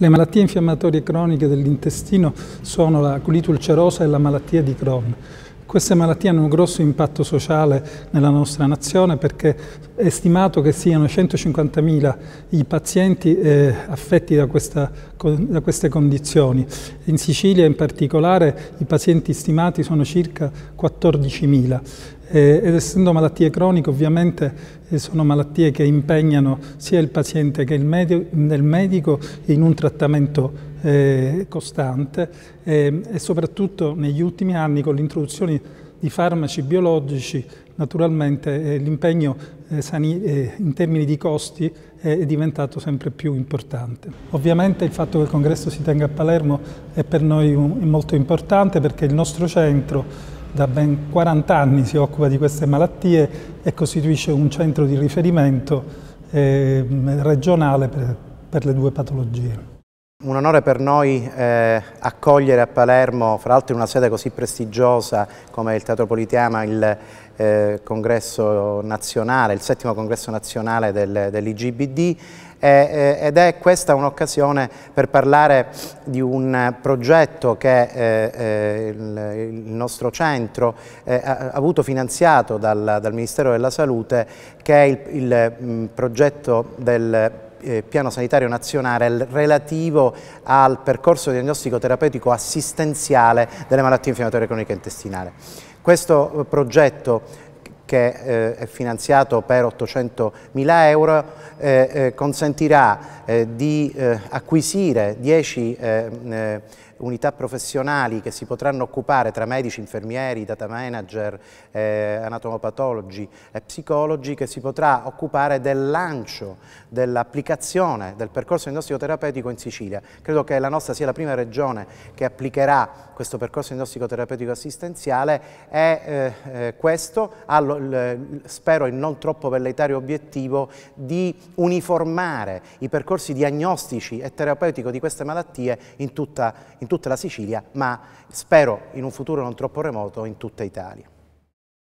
Le malattie infiammatorie croniche dell'intestino sono la colite ulcerosa e la malattia di Crohn. Queste malattie hanno un grosso impatto sociale nella nostra nazione perché è stimato che siano 150.000 i pazienti eh, affetti da, questa, da, queste condizioni. In Sicilia in particolare i pazienti stimati sono circa 14.000. Eh, ed essendo malattie croniche ovviamente eh, sono malattie che impegnano sia il paziente che il, medio, il medico in un trattamento eh, costante ehm, e soprattutto negli ultimi anni con l'introduzione di farmaci biologici naturalmente eh, l'impegno eh, eh, in termini di costi è diventato sempre più importante. Ovviamente il fatto che il congresso si tenga a Palermo è per noi molto importante perché il nostro centro da ben 40 anni si occupa di queste malattie e costituisce un centro di riferimento eh, regionale per, per le due patologie. Un onore per noi eh, accogliere a Palermo, fra l'altro in una sede così prestigiosa come il Teatro Politeama, il eh, congresso nazionale, il settimo congresso nazionale del, dell'IGBD eh, ed è questa un'occasione per parlare di un progetto che eh, eh, il, il, nostro centro eh, ha avuto finanziato dal, dal, Ministero della Salute che è il, il mh, mm, progetto del eh, piano sanitario nazionale relativo al percorso diagnostico terapeutico assistenziale delle malattie infiammatorie croniche intestinali. Questo eh, progetto che eh, è finanziato per 800 mila euro, eh, eh consentirà di acquisire 10 unità professionali che si potranno occupare tra medici, infermieri, data manager, eh, anatomopatologi e psicologi che si potrà occupare del lancio, dell'applicazione del percorso endostico-terapeutico in Sicilia. Credo che la nostra sia la prima regione che applicherà questo percorso endostico-terapeutico assistenziale e eh, eh questo ha, spero, il non troppo velleitario obiettivo di uniformare i percorsi diagnostici e terapeutico di queste malattie in tutta, in in tutta la Sicilia, ma spero in un futuro non troppo remoto in tutta Italia.